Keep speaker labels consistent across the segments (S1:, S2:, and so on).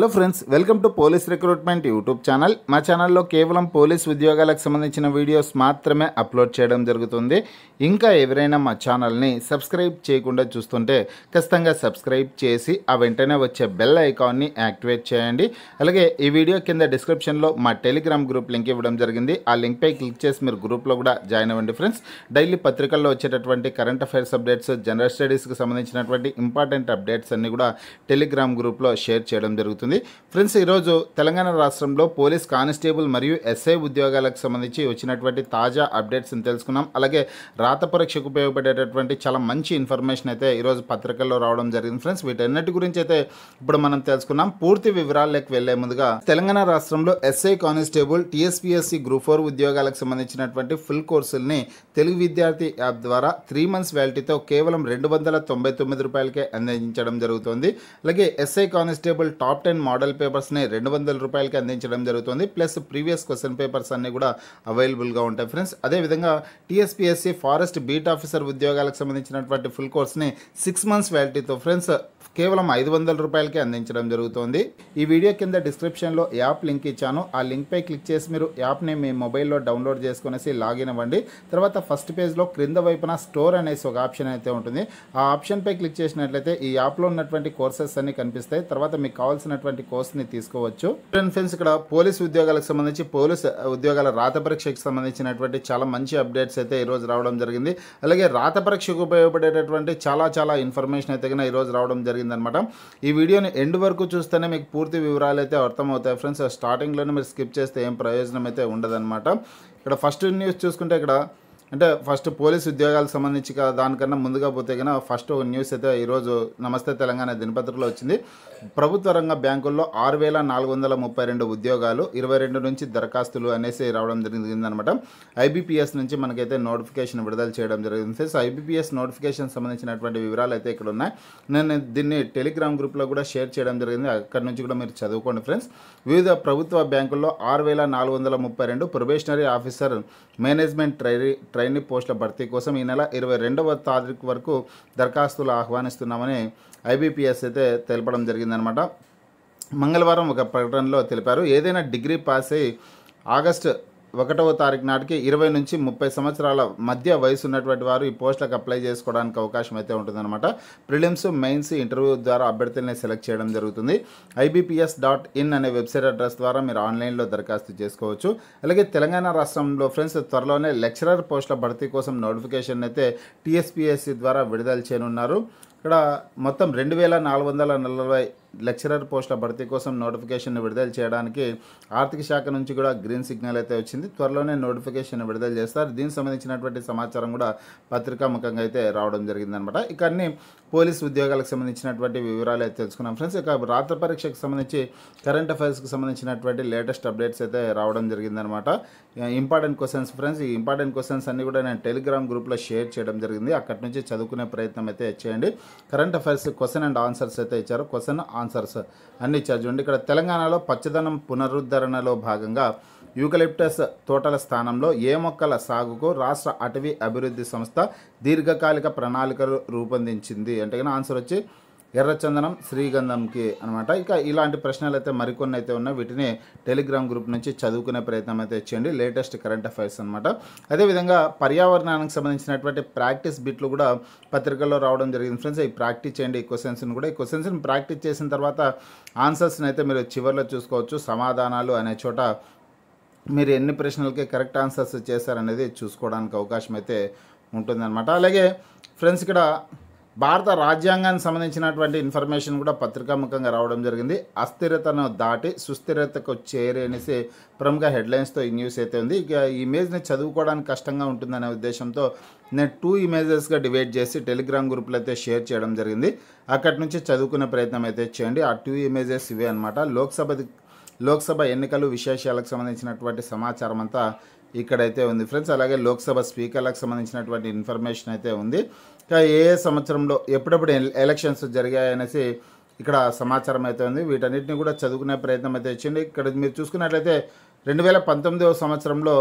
S1: hello friends welcome to police recruitment YouTube channel మా ఛానల్లో కేవలం పోలీస్ ఉద్యోగాలకు సంబంధించిన వీడియోస్ మాత్రమే అప్లోడ్ చేయడం జరుగుతుంది ఇంకా ఎవరైనా మా ఛానల్ని సబ్స్క్రైబ్ చేయకుండా చూస్తుంటే ఖచ్చితంగా సబ్స్క్రైబ్ చేసి ఆ వెంటనే వచ్చే బెల్ ఐకాన్ని యాక్టివేట్ చేయండి అలాగే ఈ వీడియో కింద డిస్క్రిప్షన్లో మా టెలిగ్రామ్ గ్రూప్ లింక్ ఇవ్వడం జరిగింది ఆ లింక్పై క్లిక్ చేసి మీరు గ్రూప్లో కూడా జాయిన్ అవ్వండి ఫ్రెండ్స్ డైలీ పత్రికల్లో వచ్చేటటువంటి కరెంట్ అఫైర్స్ అప్డేట్స్ జనరల్ స్టడీస్కి సంబంధించినటువంటి ఇంపార్టెంట్ అప్డేట్స్ అన్నీ కూడా టెలిగ్రామ్ గ్రూప్లో షేర్ చేయడం జరుగుతుంది ఉంటుంది ఫ్రెండ్స్ ఈరోజు తెలంగాణ రాష్ట్రంలో పోలీస్ కానిస్టేబుల్ మరియు ఎస్ఐ ఉద్యోగాలకు సంబంధించి వచ్చినటువంటి తాజా అప్డేట్స్ని తెలుసుకున్నాం అలాగే రాత పరీక్షకు ఉపయోగపడేటటువంటి చాలా మంచి ఇన్ఫర్మేషన్ అయితే ఈరోజు పత్రికల్లో రావడం జరిగింది ఫ్రెండ్స్ వీటన్నిటి గురించి అయితే ఇప్పుడు మనం తెలుసుకున్నాం పూర్తి వివరాల్లోకి వెళ్లే ముందుగా తెలంగాణ రాష్ట్రంలో SI constable TSPSC group four ఉద్యోగాలకు సంబంధించినటువంటి ఫుల్ కోర్సుల్ని తెలుగు విద్యార్థి యాప్ ద్వారా త్రీ మంత్స్ వ్యాలిటీతో కేవలం రెండు వందల తొంభై తొమ్మిది రూపాయలకే అందించడం జరుగుతుంది అలాగే SI constable top ten model పేపర్స్ని రెండు వందల రూపాయలకి అందించడం జరుగుతుంది ప్లస్ ప్రీవియస్ క్వశ్చన్ పేపర్స్ అన్నీ కూడా అవైలబుల్గా ఉంటాయి ఫ్రెండ్స్ అదేవిధంగా టీఎస్పీఎస్సీ ఫారెస్ట్ బీట్ ఆఫీసర్ ఉద్యోగాలకు సంబంధించినటువంటి ఫుల్ కోర్స్ని సిక్స్ మంత్స్ వ్యాలిటీతో ఫ్రెండ్స్ కేవలం ఐదు వందల రూపాయలకి అందించడం జరుగుతుంది ఈ వీడియో కింద డిస్క్రిప్షన్లో యాప్ లింక్ ఇచ్చాను ఆ లింక్పై క్లిక్ చేసి మీరు యాప్ని మీ మొబైల్లో డౌన్లోడ్ చేసుకునేసి లాగిన్ అవ్వండి తర్వాత ఫస్ట్ పేజ్లో క్రింద వైపున స్టోర్ అనేసి ఒక ఆప్షన్ అయితే ఉంటుంది ఆ ఆప్షన్పై క్లిక్ చేసినట్లయితే ఈ యాప్లో ఉన్నటువంటి కోర్సెస్ అన్ని కనిపిస్తాయి తర్వాత మీకు కావాల్సిన ఉన్నటువంటి కోర్స్ని తీసుకోవచ్చు ఫ్రెండ్స్ ఇక్కడ పోలీస్ ఉద్యోగాలకు సంబంధించి పోలీస్ ఉద్యోగాల రాత పరీక్షకు సంబంధించినటువంటి చాలా మంచి అప్డేట్స్ అయితే ఈరోజు రావడం జరిగింది అలాగే రాత పరీక్షకు ఉపయోగపడేటటువంటి చాలా చాలా ఇన్ఫర్మేషన్ అయితే కన్నా ఈరోజు రావడం జరిగిందనమాట ఈ వీడియోని ఎండ్ వరకు చూస్తేనే మీకు పూర్తి వివరాలు అయితే అర్థమవుతాయి ఫ్రెండ్స్ స్టార్టింగ్లోనే మీరు స్కిప్ చేస్తే ఏం ప్రయోజనం అయితే ఉండదు ఇక్కడ ఫస్ట్ న్యూస్ చూసుకుంటే ఇక్కడ అంటే ఫస్ట్ పోలీస్ ఉద్యోగాలకు సంబంధించి దానికన్నా ముందుగా పోతే కన్నా ఫస్ట్ ఒక న్యూస్ అయితే ఈరోజు నమస్తే తెలంగాణ దినపత్రికలో వచ్చింది ప్రభుత్వ రంగ బ్యాంకుల్లో ఆరు వేల నాలుగు వందల ముప్పై రెండు ఉద్యోగాలు ఇరవై రెండు నుంచి దరఖాస్తులు అనేసి రావడం జరిగిందనమాట ఐబీపీఎస్ నుంచి మనకైతే నోటిఫికేషన్ విడుదల చేయడం జరిగింది సో ఐబీపీఎస్ నోటిఫికేషన్ సంబంధించినటువంటి వివరాలు అయితే ఇక్కడ ఉన్నాయి నేను దీన్ని టెలిగ్రామ్ గ్రూప్లో కూడా షేర్ చేయడం జరిగింది అక్కడ నుంచి కూడా మీరు చదువుకోండి ఫ్రెండ్స్ వివిధ ప్రభుత్వ బ్యాంకుల్లో ఆరు వేల నాలుగు వందల ముప్పై రెండు probationary officer management trainee trainee పోస్టుల భర్తీ కోసం ఈ నెల ఇరవై రెండవ తారీఖు వరకు దరఖాస్తులు ఆహ్వానిస్తున్నామని ఐబీపీఎస్ అయితే తెలపడం జరిగిందనమాట మంగళవారం ఒక ప్రకటనలో తెలిపారు ఏదైనా డిగ్రీ పాస్ అయి ఆగస్టు ఒకటవ తారీఖు నాటికి ఇరవై నుంచి ముప్పై సంవత్సరాల మధ్య వయసు ఉన్నటువంటి వారు ఈ పోస్టులకు అప్లై చేసుకోవడానికి అవకాశం అయితే ఉంటుందన్నమాట ప్రిలిమ్స్ మెయిన్స్ ఇంటర్వ్యూ ద్వారా అభ్యర్థులని సెలెక్ట్ చేయడం జరుగుతుంది ఐబీపీఎస్ డాట్ ఇన్ అనే వెబ్సైట్ అడ్రస్ ద్వారా మీరు ఆన్లైన్లో దరఖాస్తు చేసుకోవచ్చు అలాగే తెలంగాణ రాష్ట్రంలో ఫ్రెండ్స్ త్వరలోనే లెక్చరర్ పోస్టుల భర్తీ కోసం నోటిఫికేషన్ అయితే టీఎస్పీఎస్సీ ద్వారా విడుదల చేయనున్నారు ఇక్కడ మొత్తం రెండు వేల నాలుగు వందల నలభై లెక్చరర్ పోస్టుల భర్తీ కోసం నోటిఫికేషన్ విడుదల చేయడానికి ఆర్థిక శాఖ నుంచి కూడా గ్రీన్ సిగ్నల్ అయితే వచ్చింది త్వరలోనే నోటిఫికేషన్ విడుదల చేస్తారు దీనికి సంబంధించినటువంటి సమాచారం కూడా పత్రికాముఖంగా అయితే రావడం జరిగిందనమాట ఇక అన్ని పోలీస్ ఉద్యోగాలకు సంబంధించినటువంటి వివరాలు అయితే తెలుసుకున్నాం ఫ్రెండ్స్ ఇక రాత్రి పరీక్షకు సంబంధించి కరెంట్ అఫైర్స్కి సంబంధించినటువంటి లేటెస్ట్ అప్డేట్స్ అయితే రావడం జరిగిందనమాట ఇంపార్టెంట్ క్వశ్చన్స్ ఫ్రెండ్స్ ఈ ఇంపార్టెంట్ క్వశ్చన్స్ అన్ని కూడా నేను టెలిగ్రామ్ గ్రూప్లో షేర్ చేయడం జరిగింది అక్కడి నుంచి చదువుకునే ప్రయత్నం అయితే చేయండి current affairs question and answers అయితే ఇచ్చారు క్వశ్చన్ ఆన్సర్స్ అన్ని ఇచ్చారు చూడండి ఇక్కడ తెలంగాణలో పచ్చదనం పునరుద్ధరణలో భాగంగా యూకలిప్టస్ తోటల స్థానంలో ఏ మొక్కల సాగుకు రాష్ట్ర అటవీ అభివృద్ధి సంస్థ దీర్ఘకాలిక ప్రణాళికలు రూపొందించింది అంటే ఆన్సర్ వచ్చి ఎర్రచందనం శ్రీగంధంకి అనమాట ఇక ఇలాంటి ప్రశ్నలు అయితే మరికొన్ని అయితే ఉన్నాయి వీటిని టెలిగ్రామ్ గ్రూప్ నుంచి చదువుకునే ప్రయత్నం అయితే చేయండి లేటెస్ట్ కరెంట్ అఫైర్స్ అనమాట అదేవిధంగా పర్యావరణానికి సంబంధించినటువంటి ప్రాక్టీస్ బిట్లు కూడా పత్రికల్లో రావడం జరిగింది ఫ్రెండ్స్ ఈ ప్రాక్టీస్ చేయండి ఈ క్వశ్చన్స్ని కూడా ఈ క్వశ్చన్స్ని ప్రాక్టీస్ చేసిన తర్వాత ఆన్సర్స్ని అయితే మీరు చివరిలో చూసుకోవచ్చు సమాధానాలు అనే చోట మీరు ఎన్ని ప్రశ్నలకి కరెక్ట్ ఆన్సర్స్ చేశారనేది చూసుకోవడానికి అవకాశం అయితే ఉంటుందన్నమాట అలాగే ఫ్రెండ్స్ ఇక్కడ భారత రాజ్యాంగానికి సంబంధించినటువంటి ఇన్ఫర్మేషన్ కూడా పత్రికాముఖంగా రావడం జరిగింది అస్థిరతను దాటి సుస్థిరతకు చేరేనేసి ప్రముఖ హెడ్లైన్స్తో ఈ న్యూస్ అయితే ఉంది ఇక ఈ ఇమేజ్ని చదువుకోవడానికి కష్టంగా ఉంటుందనే ఉద్దేశంతో నేను టూ ఇమేజెస్గా డివైడ్ చేసి టెలిగ్రామ్ గ్రూప్లో అయితే షేర్ చేయడం జరిగింది అక్కడి నుంచి చదువుకునే ప్రయత్నం అయితే చేయండి ఆ టూ ఇమేజెస్ ఇవే అనమాట లోక్సభ లోక్సభ ఎన్నికలు విశేషాలకు సంబంధించినటువంటి సమాచారం అంతా ఇక్కడైతే ఉంది ఫ్రెండ్స్ అలాగే లోక్సభ స్పీకర్లకు సంబంధించినటువంటి ఇన్ఫర్మేషన్ అయితే ఉంది ఇంకా ఏ సంవత్సరంలో ఎప్పుడప్పుడు ఎలక్షన్స్ జరిగాయనేసి ఇక్కడ సమాచారం అయితే ఉంది వీటన్నిటిని కూడా చదువుకునే ప్రయత్నం అయితే ఇచ్చింది ఇక్కడ మీరు చూసుకున్నట్లయితే రెండు వేల పంతొమ్మిదవ సంవత్సరంలో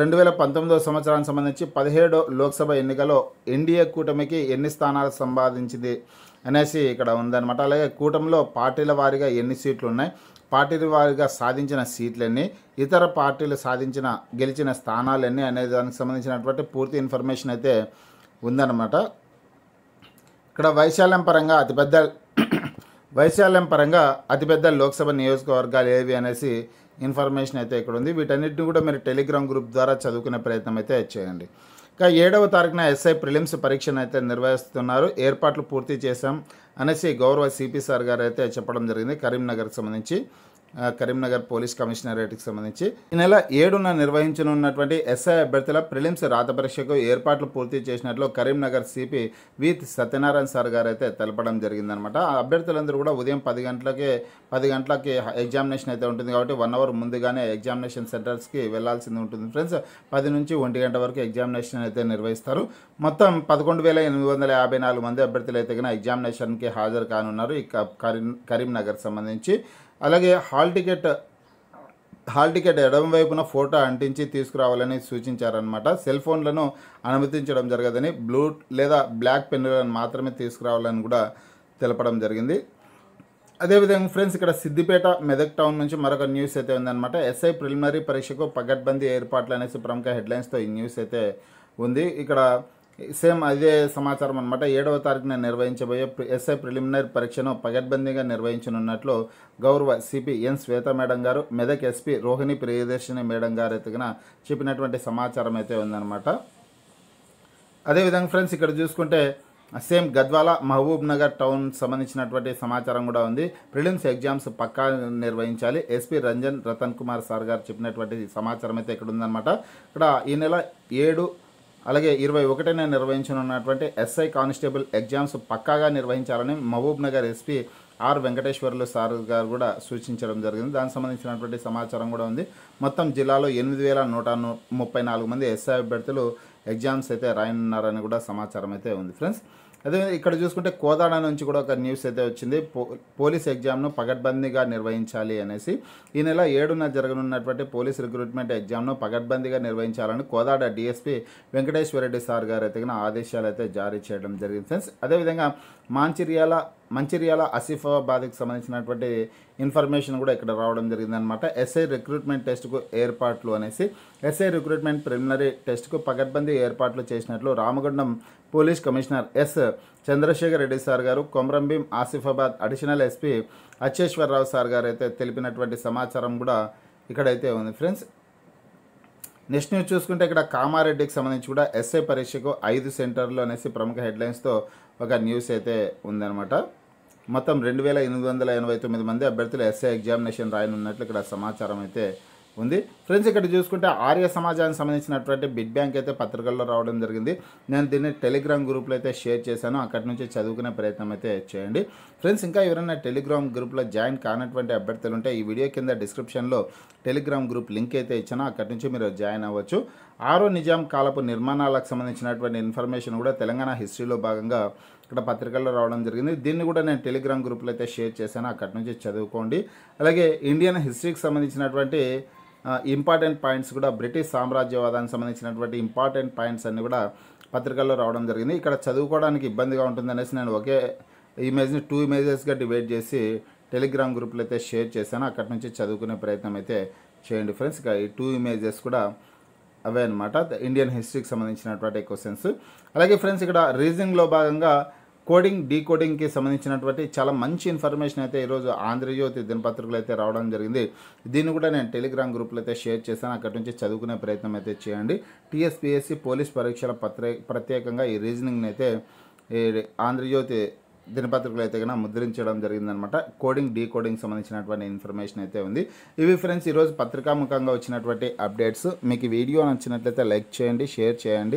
S1: రెండు వేల పంతొమ్మిదవ సంవత్సరానికి సంబంధించి పదిహేడో లోక్సభ ఎన్నికలో ఎన్డీఏ కూటమికి ఎన్ని స్థానాలు సంపాదించింది అనేసి ఇక్కడ ఉందన్నమాట అలాగే కూటమిలో పార్టీల వారీగా ఎన్ని సీట్లు ఉన్నాయి పార్టీల వారిగా సాధించిన సీట్లన్నీ ఇతర పార్టీలు సాధించిన గెలిచిన స్థానాలన్నీ అనే దానికి సంబంధించినటువంటి పూర్తి ఇన్ఫర్మేషన్ అయితే ఉందన్నమాట ఇక్కడ వైశాల్యం పరంగా అతిపెద్ద వైశాల్యం పరంగా అతిపెద్ద లోక్సభ నియోజకవర్గాలు ఏవి అనేసి ఇన్ఫర్మేషన్ అయితే ఇక్కడ ఉంది వీటన్నిటిని కూడా మీరు టెలిగ్రామ్ గ్రూప్ ద్వారా చదువుకునే ప్రయత్నం అయితే చేయండి ఇక ఏడవ తారీఖున ఎస్ఐ ప్రిలిమ్స్ పరీక్షను అయితే నిర్వహిస్తున్నారు ఏర్పాట్లు పూర్తి చేశాం అనేసి గౌరవ సిపి సార్ గారు అయితే చెప్పడం జరిగింది కరీంనగర్కి సంబంధించి కరీంనగర్ పోలీస్ కమిషనరేట్కి సంబంధించి ఈ నెల ఏడున నిర్వహించనున్నటువంటి ఎస్ఐ అభ్యర్థుల ప్రిలిమ్స్ రాత పరీక్షకు ఏర్పాట్లు పూర్తి చేసినట్లు కరీంనగర్ సిపి విత్ సత్యనారాయణ సార్ గారు అయితే తెలపడం జరిగిందనమాట అభ్యర్థులందరూ కూడా ఉదయం పది గంటలకి పది గంటలకి ఎగ్జామినేషన్ అయితే ఉంటుంది కాబట్టి వన్ అవర్ ముందుగానే ఎగ్జామినేషన్ సెంటర్స్కి వెళ్లాల్సింది ఉంటుంది ఫ్రెండ్స్ పది నుంచి ఒంటి గంట వరకు ఎగ్జామినేషన్ అయితే నిర్వహిస్తారు మొత్తం పదకొండు వేల ఎనిమిది వందల యాభై నాలుగు మంది అభ్యర్థులు అయితే ఎగ్జామినేషన్కి హాజరు కానున్నారు ఈ కరీం కరీంనగర్ సంబంధించి అలాగే హాల్ టికెట్ హాల్ టికెట్ ఎడమ వైపున ఫోటో అంటించి తీసుకురావాలని సూచించారనమాట సెల్ ఫోన్లను అనుమతించడం జరగదని బ్లూ లేదా బ్లాక్ పెన్నులను మాత్రమే తీసుకురావాలని కూడా తెలపడం జరిగింది అదేవిధంగా ఫ్రెండ్స్ ఇక్కడ సిద్దిపేట మెదక్ టౌన్ నుంచి మరొక న్యూస్ అయితే ఉందన్నమాట ఎస్ఐ ప్రిలిమినరీ పరీక్షకు పగడ్బందీ ఏర్పాట్లు అనేసి ప్రముఖ హెడ్లైన్స్తో ఈ న్యూస్ అయితే ఉంది ఇక్కడ సేమ్ అదే సమాచారం అనమాట ఏడవ తారీఖున నిర్వహించబోయే ఎస్ఐ ప్రిలిమినరీ పరీక్షను పగడ్బందీగా నిర్వహించనున్నట్లు గౌరవ సిపి ఎన్ శ్వేత మేడం గారు మెదక్ ఎస్పీ రోహిణి ప్రియదర్శిని మేడం గారు ఎత్తుగిన చెప్పినటువంటి సమాచారం అయితే ఉందన్నమాట అదేవిధంగా ఫ్రెండ్స్ ఇక్కడ చూసుకుంటే same Gadwal Mahabubnagar town సంబంధించినటువంటి సమాచారం కూడా ఉంది ప్రిలిమ్స్ ఎగ్జామ్స్ పక్కా నిర్వహించాలి ఎస్పీ రంజన్ రతన్ కుమార్ సార్ గారు చెప్పినటువంటి సమాచారం అయితే ఇక్కడ ఉందన్నమాట ఇక్కడ ఈ నెల ఏడు అలాగే ఇరవై ఒకటిన నిర్వహించనున్నటువంటి ఎస్ఐ కానిస్టేబుల్ ఎగ్జామ్స్ పక్కాగా నిర్వహించాలని Mahabubnagar SP R Venkateswarlu sir గారు కూడా సూచించడం జరిగింది దానికి సంబంధించినటువంటి సమాచారం కూడా ఉంది మొత్తం జిల్లాలో ఎనిమిది వేల నూట ముప్పై నాలుగు మంది ఎస్ఐ అభ్యర్థులు ఎగ్జామ్స్ అయితే రాయనున్నారని కూడా సమాచారం అయితే ఉంది ఫ్రెండ్స్ అదే ఇక్కడ చూసుకుంటే కోదాడ నుంచి కూడా ఒక న్యూస్ అయితే వచ్చింది పో పోలీస్ ఎగ్జామ్ను పగడ్బందీగా నిర్వహించాలి అనేసి ఈ నెల ఏడున జరగనున్నటువంటి పోలీస్ రిక్రూట్మెంట్ ఎగ్జామ్ను పగడ్బందీగా నిర్వహించాలని కోదాడ వెంకటేశ్వర రెడ్డి సార్ గారు అయితే ఆదేశాలు అయితే జారీ చేయడం జరిగింది ఫ్రెండ్స్ అదేవిధంగా మాంచిర్యాల మంచిర్యాల ఆసిఫాబాద్కి సంబంధించినటువంటి ఇన్ఫర్మేషన్ కూడా ఇక్కడ రావడం జరిగిందనమాట ఎస్ఐ రిక్రూట్మెంట్ టెస్ట్కు ఏర్పాట్లు అనేసి ఎస్ఐ రిక్రూట్మెంట్ ప్రిలిమినరీ టెస్ట్కు పగడ్బందీ ఏర్పాట్లు చేసినట్లు Ramagundam police commissioner S Chandrasekhar Reddy sir గారు Komaram Bheem Asifabad additional SP Achcheswararao sir గారు అయితే తెలిపినటువంటి సమాచారం కూడా ఇక్కడైతే ఉంది ఫ్రెండ్స్ నెక్స్ట్ న్యూస్ చూసుకుంటే ఇక్కడ కామారెడ్డికి సంబంధించి కూడా ఎస్ఐ పరీక్షకు ఐదు సెంటర్లు అనేసి ప్రముఖ హెడ్లైన్స్తో ఒక న్యూస్ అయితే ఉందన్నమాట మొత్తం రెండు వేల ఎనిమిది వందల ఎనభై తొమ్మిది మంది అభ్యర్థులు ఎస్ఏ ఎగ్జామినేషన్ రాయనున్నట్లు ఇక్కడ సమాచారం అయితే ఉంది ఫ్రెండ్స్ ఇక్కడ చూసుకుంటే ఆర్య సమాజానికి సంబంధించినటువంటి బిడ్ బ్యాంక్ అయితే పత్రికల్లో రావడం జరిగింది నేను దీన్ని టెలిగ్రామ్ గ్రూప్లో అయితే షేర్ చేశాను అక్కడి నుంచి చదువుకునే ప్రయత్నం అయితే చేయండి ఫ్రెండ్స్ ఇంకా ఎవరైనా టెలిగ్రామ్ గ్రూప్లో జాయిన్ కానటువంటి అభ్యర్థులు ఉంటే ఈ వీడియో కింద డిస్క్రిప్షన్లో టెలిగ్రామ్ గ్రూప్ లింక్ అయితే ఇచ్చాను అక్కడి నుంచి మీరు జాయిన్ అవ్వచ్చు ఆరో నిజాం కాలపు నిర్మాణాలకు సంబంధించినటువంటి ఇన్ఫర్మేషన్ కూడా తెలంగాణ హిస్టరీలో భాగంగా ఇక్కడ పత్రికల్లో రావడం జరిగింది దీన్ని కూడా నేను టెలిగ్రామ్ గ్రూప్లో అయితే షేర్ చేశాను అక్కడి నుంచి చదువుకోండి అలాగే ఇండియన్ హిస్టరీకి సంబంధించినటువంటి ఇంపార్టెంట్ పాయింట్స్ కూడా బ్రిటిష్ సామ్రాజ్యవాదానికి సంబంధించినటువంటి ఇంపార్టెంట్ పాయింట్స్ అన్నీ కూడా పత్రికల్లో రావడం జరిగింది ఇక్కడ చదువుకోవడానికి ఇబ్బందిగా ఉంటుందనేసి నేను ఒకే ఇమేజ్ని టూ ఇమేజెస్గా డివైడ్ చేసి టెలిగ్రామ్ గ్రూప్లో అయితే షేర్ చేశాను అక్కడి నుంచి చదువుకునే ప్రయత్నం అయితే చేయండి ఫ్రెండ్స్ ఇక ఈ టూ ఇమేజెస్ కూడా అవే అనమాట ఇండియన్ హిస్టరీకి సంబంధించినటువంటి క్వశ్చన్స్ అలాగే ఫ్రెండ్స్ ఇక్కడ రీజనింగ్లో భాగంగా కోడింగ్ డీకోడింగ్కి సంబంధించినటువంటి చాలా మంచి ఇన్ఫర్మేషన్ అయితే ఈరోజు ఆంధ్రజ్యోతి దినపత్రికలు అయితే రావడం జరిగింది దీన్ని కూడా నేను టెలిగ్రామ్ గ్రూప్లో అయితే షేర్ చేశాను అక్కడి నుంచి చదువుకునే ప్రయత్నం అయితే చేయండి టీఎస్పీఎస్సీ పోలీస్ పరీక్షల ప్రత్యేకంగా ఈ రీజనింగ్ని అయితే ఆంధ్రజ్యోతి దినపత్రికలు అయితే కనుక ముద్రించడం జరిగిందనమాట కోడింగ్ డీకోడింగ్ సంబంధించినటువంటి ఇన్ఫర్మేషన్ అయితే ఉంది ఇవి ఫ్రెండ్స్ ఈరోజు పత్రికాముఖంగా వచ్చినటువంటి అప్డేట్స్ మీకు వీడియో నచ్చినట్లయితే లైక్ చేయండి షేర్ చేయండి